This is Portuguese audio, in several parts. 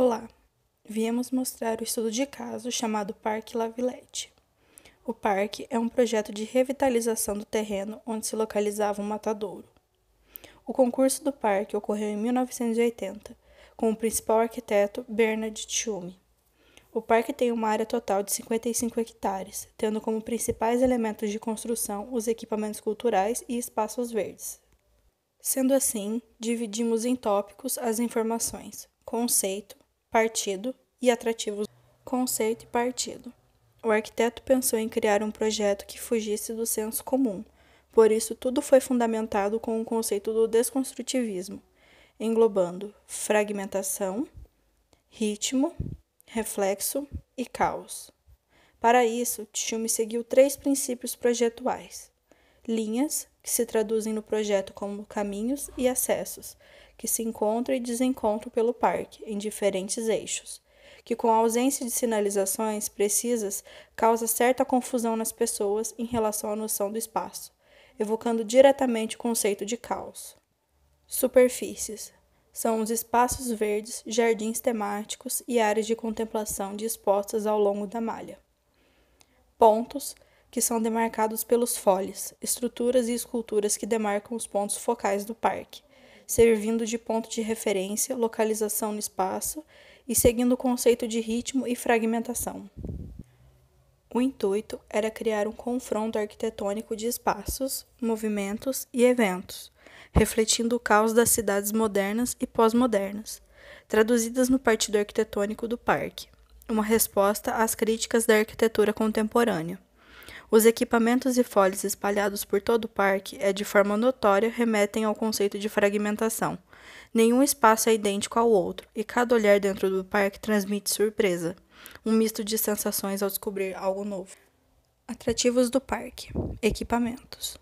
Olá, viemos mostrar o estudo de caso chamado Parque Lavillette. O parque é um projeto de revitalização do terreno onde se localizava um matadouro. O concurso do parque ocorreu em 1980, com o principal arquiteto Bernard Tschumi. O parque tem uma área total de 55 hectares, tendo como principais elementos de construção os equipamentos culturais e espaços verdes. Sendo assim, dividimos em tópicos as informações: conceito, partido e atrativos conceito e partido. O arquiteto pensou em criar um projeto que fugisse do senso comum, por isso tudo foi fundamentado com o conceito do desconstrutivismo, englobando fragmentação, ritmo, reflexo e caos. Para isso, Tilme seguiu três princípios projetuais: linhas, que se traduzem no projeto como caminhos e acessos, que se encontram e desencontram pelo parque, em diferentes eixos, que com a ausência de sinalizações precisas causa certa confusão nas pessoas em relação à noção do espaço, evocando diretamente o conceito de caos. Superfícies são os espaços verdes, jardins temáticos e áreas de contemplação dispostas ao longo da malha. Pontos que são demarcados pelos folhes, estruturas e esculturas que demarcam os pontos focais do parque servindo de ponto de referência, localização no espaço e seguindo o conceito de ritmo e fragmentação. O intuito era criar um confronto arquitetônico de espaços, movimentos e eventos, refletindo o caos das cidades modernas e pós-modernas, traduzidas no partido arquitetônico do parque, uma resposta às críticas da arquitetura contemporânea. Os equipamentos e folhas espalhados por todo o parque é de forma notória remetem ao conceito de fragmentação. Nenhum espaço é idêntico ao outro, e cada olhar dentro do parque transmite surpresa, um misto de sensações ao descobrir algo novo. Atrativos do parque: equipamentos.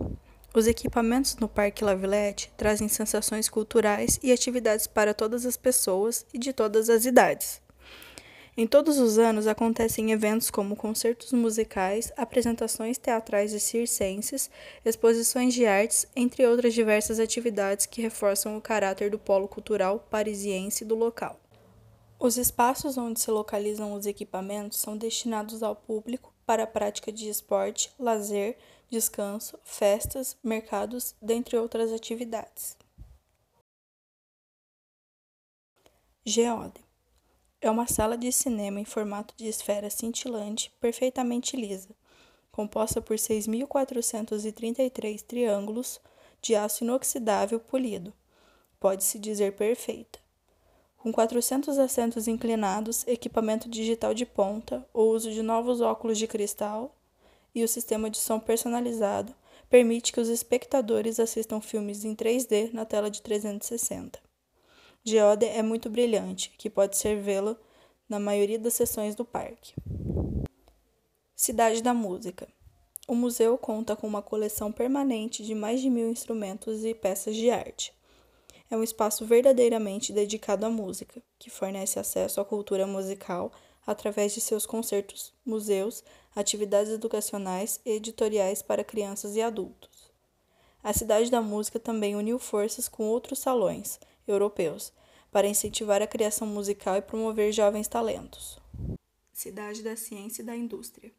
Os equipamentos no Parque Lavilette trazem sensações culturais e atividades para todas as pessoas e de todas as idades. Em todos os anos acontecem eventos como concertos musicais, apresentações teatrais e circenses, exposições de artes, entre outras diversas atividades que reforçam o caráter do polo cultural parisiense do local. Os espaços onde se localizam os equipamentos são destinados ao público para a prática de esporte, lazer, descanso, festas, mercados, dentre outras atividades. Geode é uma sala de cinema em formato de esfera cintilante, perfeitamente lisa, composta por 6.433 triângulos de aço inoxidável polido. Pode-se dizer perfeita. Com 400 assentos inclinados, equipamento digital de ponta, o uso de novos óculos de cristal e o sistema de som personalizado permite que os espectadores assistam filmes em 3D na tela de 360. Geode é muito brilhante, que pode ser vê-lo na maioria das sessões do parque. Cidade da Música. O museu conta com uma coleção permanente de mais de mil instrumentos e peças de arte. É um espaço verdadeiramente dedicado à música, que fornece acesso à cultura musical através de seus concertos, museus, atividades educacionais e editoriais para crianças e adultos. A Cidade da Música também uniu forças com outros salões, europeus, para incentivar a criação musical e promover jovens talentos. Cidade da Ciência e da Indústria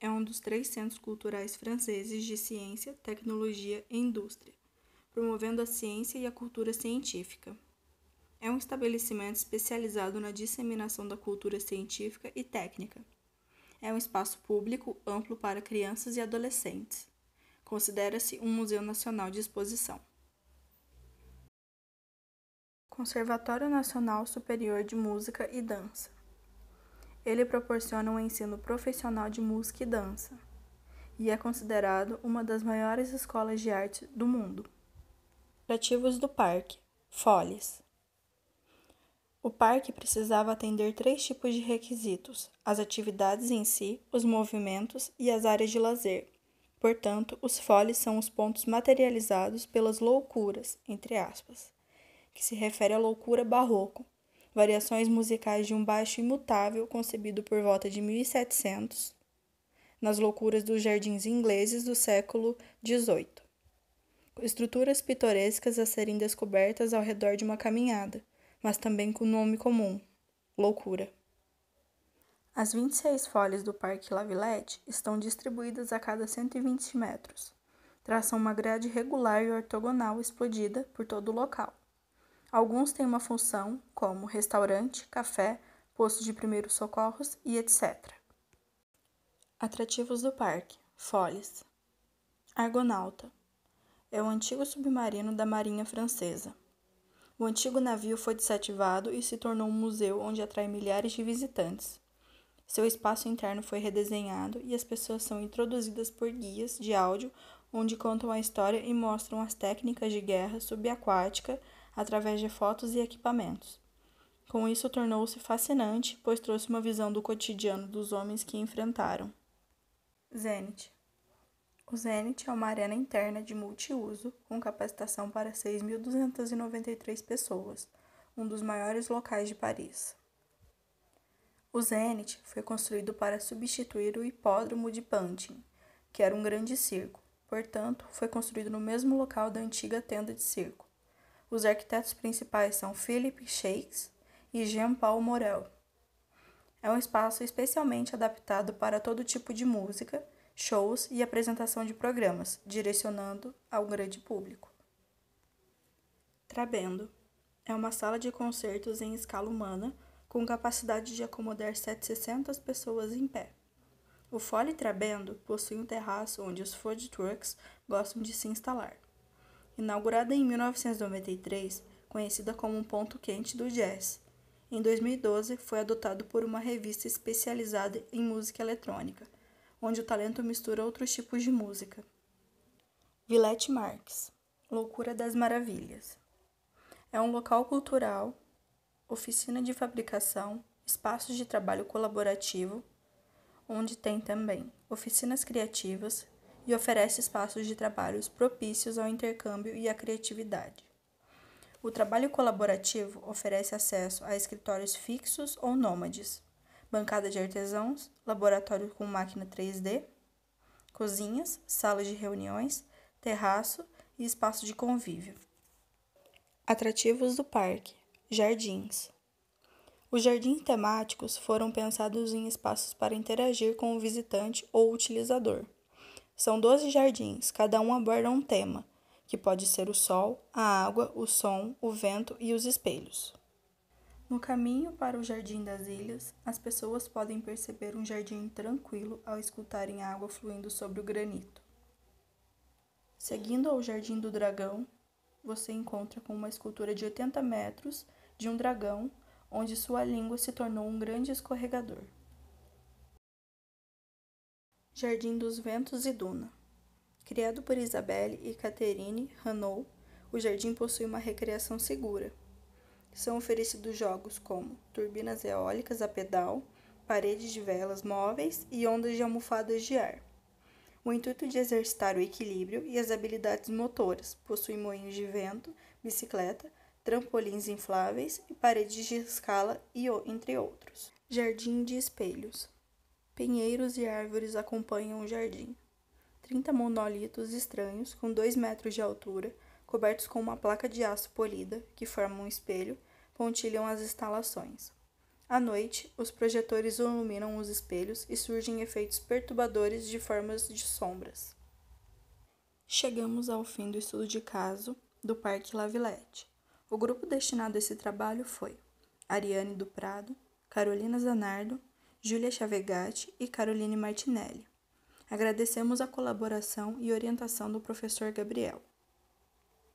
é um dos três centros culturais franceses de ciência, tecnologia e indústria, promovendo a ciência e a cultura científica. É um estabelecimento especializado na disseminação da cultura científica e técnica. É um espaço público amplo para crianças e adolescentes. Considera-se um museu nacional de exposição. Conservatório Nacional Superior de Música e Dança. Ele proporciona um ensino profissional de música e dança e é considerado uma das maiores escolas de arte do mundo. Ativos do parque: Folies. O parque precisava atender três tipos de requisitos: as atividades em si, os movimentos e as áreas de lazer. Portanto, os folies são os pontos materializados pelas loucuras, entre aspas, que se refere à loucura barroco, variações musicais de um baixo imutável concebido por volta de 1700, nas loucuras dos jardins ingleses do século XVIII. Estruturas pitorescas a serem descobertas ao redor de uma caminhada, mas também com nome comum: loucura. As 26 folhas do Parque Lavillette estão distribuídas a cada 120 metros. Traçam uma grade regular e ortogonal explodida por todo o local. Alguns têm uma função, como restaurante, café, posto de primeiros socorros e etc. Atrativos do parque: Folies Argonauta é o antigo submarino da Marinha Francesa. O antigo navio foi desativado e se tornou um museu onde atrai milhares de visitantes. Seu espaço interno foi redesenhado e as pessoas são introduzidas por guias de áudio onde contam a história e mostram as técnicas de guerra subaquática através de fotos e equipamentos. Com isso, tornou-se fascinante, pois trouxe uma visão do cotidiano dos homens que enfrentaram. Zenit O Zenit é uma arena interna de multiuso, com capacitação para 6.293 pessoas, um dos maiores locais de Paris. O Zenit foi construído para substituir o hipódromo de Pantin, que era um grande circo, portanto, foi construído no mesmo local da antiga tenda de circo. Os arquitetos principais são Philip Shakes e Jean-Paul Morel. É um espaço especialmente adaptado para todo tipo de música, shows e apresentação de programas, direcionando ao grande público. Trabendo é uma sala de concertos em escala humana com capacidade de acomodar 700 pessoas em pé. O Fole Trabendo possui um terraço onde os food trucks gostam de se instalar. Inaugurada em 1993, conhecida como um ponto quente do jazz, em 2012 foi adotado por uma revista especializada em música eletrônica, onde o talento mistura outros tipos de música. Villette Marx, Loucura das Maravilhas. É um local cultural, oficina de fabricação, espaços de trabalho colaborativo, onde tem também oficinas criativas, e oferece espaços de trabalhos propícios ao intercâmbio e à criatividade. O trabalho colaborativo oferece acesso a escritórios fixos ou nômades, bancada de artesãos, laboratório com máquina 3D, cozinhas, salas de reuniões, terraço e espaço de convívio. Atrativos do parque: jardins. Os jardins temáticos foram pensados em espaços para interagir com o visitante ou utilizador são doze jardins, cada um aborda um tema, que pode ser o sol, a água, o som, o vento e os espelhos. No caminho para o Jardim das Ilhas, as pessoas podem perceber um jardim tranquilo ao escutarem a água fluindo sobre o granito. Seguindo ao Jardim do Dragão, você encontra com uma escultura de 80 metros de um dragão, onde sua língua se tornou um grande escorregador. Jardim dos Ventos e Duna. Criado por Isabelle e Catherine Hanou, o jardim possui uma recreação segura. São oferecidos jogos como turbinas eólicas a pedal, paredes de velas móveis e ondas de almofadas de ar. O intuito de exercitar o equilíbrio e as habilidades motoras possui moinhos de vento, bicicleta, trampolins infláveis e paredes de escala, e entre outros. Jardim de Espelhos Pinheiros e árvores acompanham o jardim. Trinta monolitos estranhos, com dois metros de altura, cobertos com uma placa de aço polida, que forma um espelho, pontilham as instalações. À noite, os projetores iluminam os espelhos e surgem efeitos perturbadores de formas de sombras. Chegamos ao fim do estudo de caso do Parque Lavillette. O grupo destinado a esse trabalho foi Ariane do Prado, Carolina Zanardo, Júlia Chavegatti e Caroline Martinelli. Agradecemos a colaboração e orientação do professor Gabriel.